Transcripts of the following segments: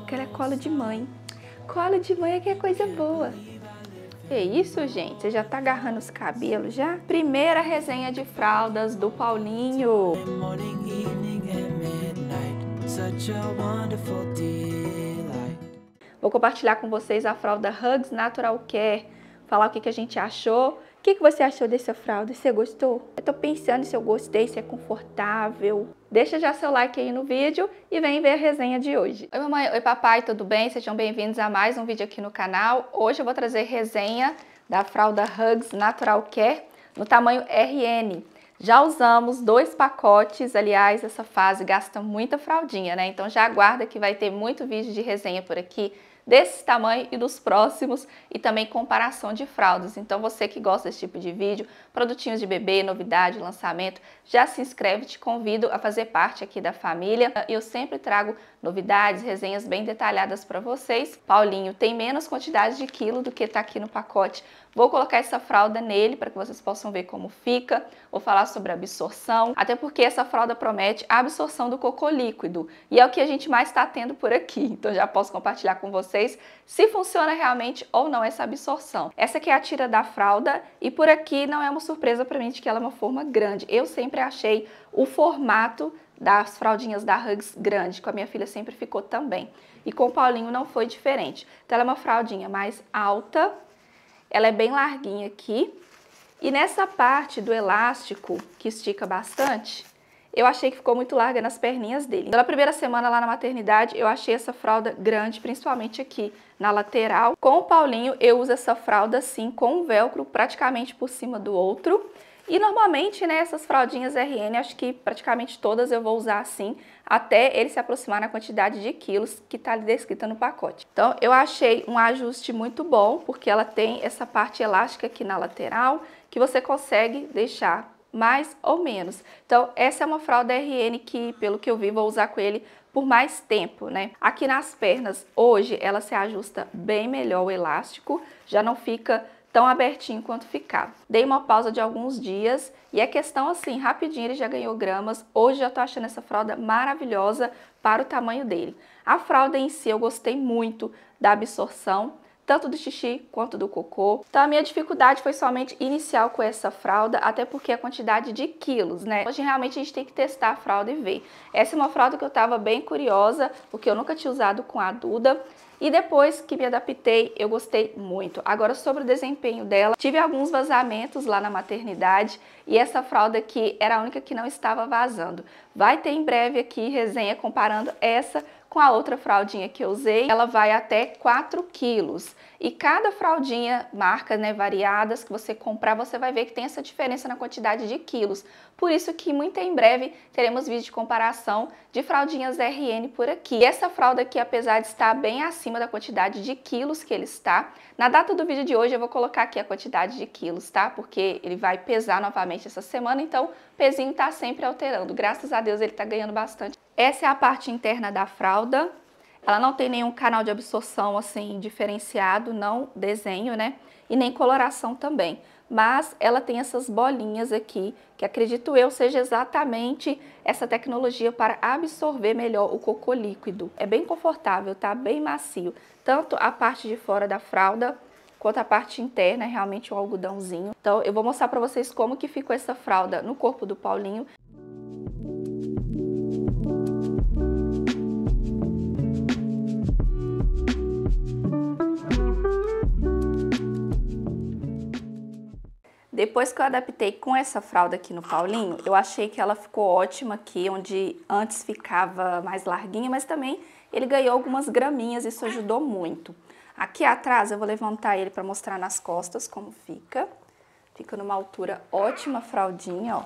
porque ela é colo de mãe. Colo de mãe é que é coisa boa. É isso, gente? Você já tá agarrando os cabelos já? Primeira resenha de fraldas do Paulinho. Vou compartilhar com vocês a fralda Hugs Natural Care, falar o que, que a gente achou o que, que você achou dessa fralda? Você gostou? Eu tô pensando se eu gostei, se é confortável. Deixa já seu like aí no vídeo e vem ver a resenha de hoje. Oi mamãe, oi papai, tudo bem? Sejam bem-vindos a mais um vídeo aqui no canal. Hoje eu vou trazer resenha da fralda Hugs Natural Care no tamanho RN. Já usamos dois pacotes, aliás, essa fase gasta muita fraldinha, né? Então já aguarda que vai ter muito vídeo de resenha por aqui desse tamanho e dos próximos e também comparação de fraldas. Então você que gosta desse tipo de vídeo, produtinhos de bebê, novidade, lançamento, já se inscreve, te convido a fazer parte aqui da família. Eu sempre trago novidades, resenhas bem detalhadas para vocês. Paulinho tem menos quantidade de quilo do que está aqui no pacote, Vou colocar essa fralda nele para que vocês possam ver como fica. Vou falar sobre absorção, até porque essa fralda promete a absorção do cocô líquido. E é o que a gente mais está tendo por aqui. Então já posso compartilhar com vocês se funciona realmente ou não essa absorção. Essa aqui é a tira da fralda e por aqui não é uma surpresa para mim de que ela é uma forma grande. Eu sempre achei o formato das fraldinhas da Hugs grande, com a minha filha sempre ficou também. E com o Paulinho não foi diferente. Então ela é uma fraldinha mais alta, ela é bem larguinha aqui. E nessa parte do elástico, que estica bastante, eu achei que ficou muito larga nas perninhas dele. Então, na primeira semana lá na maternidade, eu achei essa fralda grande, principalmente aqui na lateral. Com o Paulinho, eu uso essa fralda assim, com um velcro praticamente por cima do outro. E normalmente, né, essas fraldinhas RN, acho que praticamente todas eu vou usar assim, até ele se aproximar na quantidade de quilos que está ali descrita no pacote. Então, eu achei um ajuste muito bom, porque ela tem essa parte elástica aqui na lateral, que você consegue deixar mais ou menos. Então, essa é uma fralda RN que, pelo que eu vi, vou usar com ele por mais tempo, né? Aqui nas pernas, hoje, ela se ajusta bem melhor o elástico, já não fica tão abertinho quanto ficava. Dei uma pausa de alguns dias e a é questão assim, rapidinho ele já ganhou gramas. Hoje já tô achando essa fralda maravilhosa para o tamanho dele. A fralda em si eu gostei muito da absorção, tanto do xixi quanto do cocô. Então a minha dificuldade foi somente inicial com essa fralda, até porque a quantidade de quilos, né? Hoje realmente a gente tem que testar a fralda e ver. Essa é uma fralda que eu tava bem curiosa, porque eu nunca tinha usado com a Duda. E depois que me adaptei, eu gostei muito. Agora, sobre o desempenho dela, tive alguns vazamentos lá na maternidade e essa fralda aqui era a única que não estava vazando. Vai ter em breve aqui resenha comparando essa com a outra fraldinha que eu usei, ela vai até 4 quilos. E cada fraldinha, marcas né, variadas que você comprar, você vai ver que tem essa diferença na quantidade de quilos. Por isso que muito em breve teremos vídeo de comparação de fraldinhas RN por aqui. E essa fralda aqui, apesar de estar bem acima da quantidade de quilos que ele está, na data do vídeo de hoje eu vou colocar aqui a quantidade de quilos, tá? Porque ele vai pesar novamente essa semana, então o pezinho tá sempre alterando. Graças a Deus ele está ganhando bastante. Essa é a parte interna da fralda. Ela não tem nenhum canal de absorção assim diferenciado, não desenho, né? E nem coloração também. Mas ela tem essas bolinhas aqui, que acredito eu seja exatamente essa tecnologia para absorver melhor o cocô líquido. É bem confortável, tá? Bem macio. Tanto a parte de fora da fralda quanto a parte interna, é realmente um algodãozinho. Então eu vou mostrar para vocês como que ficou essa fralda no corpo do Paulinho Depois que eu adaptei com essa fralda aqui no Paulinho, eu achei que ela ficou ótima aqui, onde antes ficava mais larguinha, mas também ele ganhou algumas graminhas, isso ajudou muito. Aqui atrás eu vou levantar ele para mostrar nas costas como fica. Fica numa altura ótima fraldinha, ó.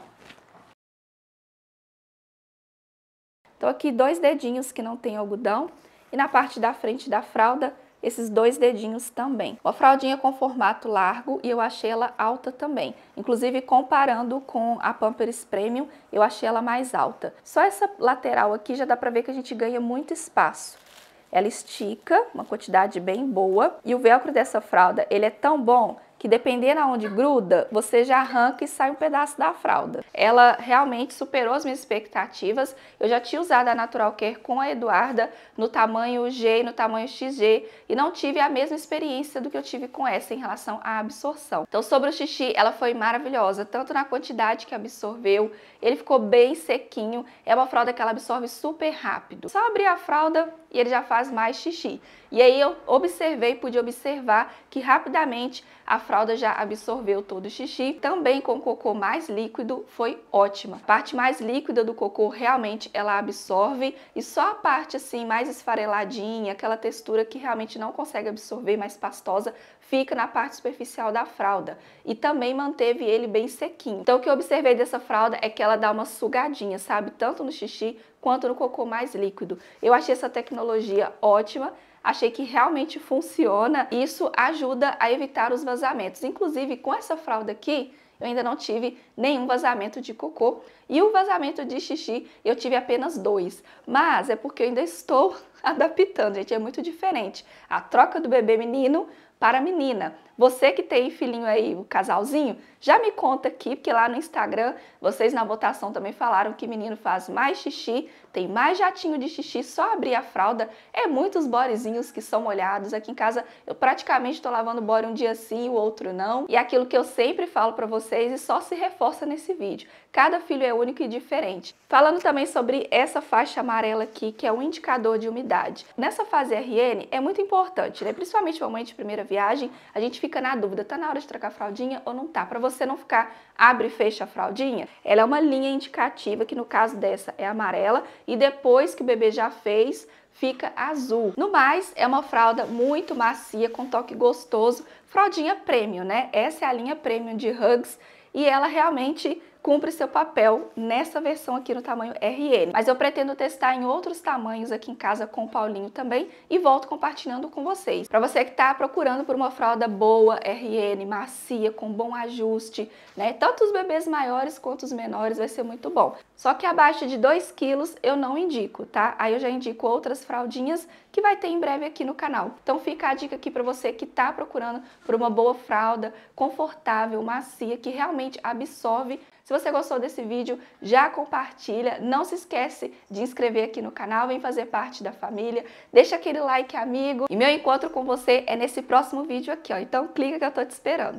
Então aqui dois dedinhos que não tem algodão e na parte da frente da fralda esses dois dedinhos também. Uma fraldinha com formato largo e eu achei ela alta também. Inclusive, comparando com a Pampers Premium, eu achei ela mais alta. Só essa lateral aqui já dá pra ver que a gente ganha muito espaço ela estica, uma quantidade bem boa, e o velcro dessa fralda, ele é tão bom que dependendo aonde gruda, você já arranca e sai um pedaço da fralda. Ela realmente superou as minhas expectativas. Eu já tinha usado a Natural Care com a Eduarda no tamanho G e no tamanho XG e não tive a mesma experiência do que eu tive com essa em relação à absorção. Então, sobre o xixi, ela foi maravilhosa, tanto na quantidade que absorveu, ele ficou bem sequinho, é uma fralda que ela absorve super rápido. Só abrir a fralda e ele já faz mais xixi. E aí eu observei, pude observar que rapidamente a fralda fralda já absorveu todo o xixi. Também com cocô mais líquido foi ótima. A parte mais líquida do cocô realmente ela absorve e só a parte assim mais esfareladinha, aquela textura que realmente não consegue absorver, mais pastosa, fica na parte superficial da fralda. E também manteve ele bem sequinho. Então o que eu observei dessa fralda é que ela dá uma sugadinha, sabe? Tanto no xixi quanto no cocô mais líquido. Eu achei essa tecnologia ótima achei que realmente funciona. Isso ajuda a evitar os vazamentos. Inclusive, com essa fralda aqui, eu ainda não tive nenhum vazamento de cocô e o vazamento de xixi eu tive apenas dois, mas é porque eu ainda estou adaptando, gente, é muito diferente. A troca do bebê menino para menina. Você que tem filhinho aí, o casalzinho, já me conta aqui, porque lá no Instagram vocês na votação também falaram que menino faz mais xixi, tem mais jatinho de xixi, só abrir a fralda. É muitos borezinhos que são molhados. Aqui em casa eu praticamente estou lavando bore um dia sim, o outro não. E é aquilo que eu sempre falo para vocês e só se reforça nesse vídeo. Cada filho é único e diferente. Falando também sobre essa faixa amarela aqui, que é um indicador de umidade. Nessa fase RN é muito importante, né? Principalmente mãe de primeira viagem, a gente fica na dúvida, tá na hora de trocar a fraldinha ou não tá? Para você não ficar abre e fecha a fraldinha, ela é uma linha indicativa que no caso dessa é amarela e depois que o bebê já fez, fica azul. No mais, é uma fralda muito macia, com toque gostoso, fraldinha premium, né? Essa é a linha premium de Hugs e ela realmente cumpre seu papel nessa versão aqui no tamanho RN. Mas eu pretendo testar em outros tamanhos aqui em casa com o Paulinho também e volto compartilhando com vocês. Para você que está procurando por uma fralda boa, RN, macia, com bom ajuste, né? Tanto os bebês maiores quanto os menores vai ser muito bom. Só que abaixo de 2 quilos eu não indico, tá? Aí eu já indico outras fraldinhas que vai ter em breve aqui no canal. Então fica a dica aqui para você que está procurando por uma boa fralda, confortável, macia, que realmente absorve. Se você gostou desse vídeo, já compartilha, não se esquece de inscrever aqui no canal, vem fazer parte da família, deixa aquele like amigo e meu encontro com você é nesse próximo vídeo aqui, ó. Então clica que eu tô te esperando.